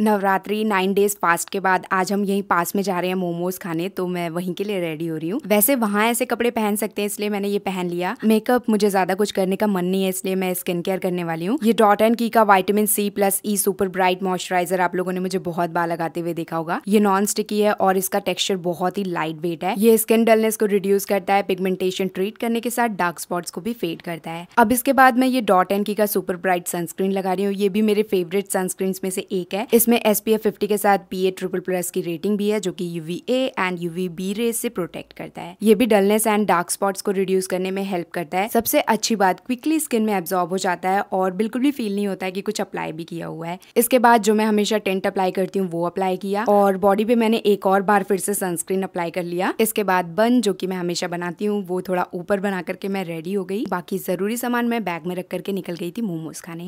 Navratri nine days fast के बाद आज हम यहीं पास में जा रहे हैं मोमोज खाने तो मैं वहीं के लिए रेडी हो रही हूँ वैसे वहाँ ऐसे कपड़े पहन सकते हैं इसलिए मैंने ये पहन लिया मेकअप मुझे ज्यादा कुछ करने का मन नहीं है इसलिए मैं स्किन केयर करने वाली हूँ ये डॉट एंड की का vitamin C plus E super bright moisturiser आप लोगों ने मुझे बहुत बार लगाते हुए देखा होगा ये नॉन स्टिकी है और इसका टेक्स्चर बहुत ही लाइट वेट है ये स्किन डलनेस को रिड्यूस करता है पिगमेंटेशन ट्रीट करने के साथ डार्क स्पॉट्स को भी फेड करता है अब इसके बाद मैं ये डॉट एंड की का सुपर ब्राइट सनस्क्रीन लगा रही हूँ ये भी मेरे फेवरेट सनस्क्रीन में से एक है इस इसमें एस पी एफ फिफ्टी के साथ बी ए ट्रिपल प्लस की रेटिंग भी है जो कि U V A and U V B rays से प्रोटेक्ट करता है ये भी डलनेस एंड डार्क स्पॉट्स को रिड्यूस करने में हेल्प करता है सबसे अच्छी बात क्विकली स्किन में एब्जॉर्ब हो जाता है और बिल्कुल भी फील नहीं होता है कि कुछ अप्लाई भी किया हुआ है इसके बाद जो मैं हमेशा टेंट अप्लाई करती हूँ वो अप्लाई किया और बॉडी पे मैंने एक और बार फिर से सनस्क्रीन अप्लाई कर लिया इसके बाद बन जो की मैं हमेशा बनाती हूँ वो थोड़ा ऊपर बना करके मैं रेडी हो गई बाकी जरूरी सामान मैं बैग में रख करके निकल गई थी मोमोज खाने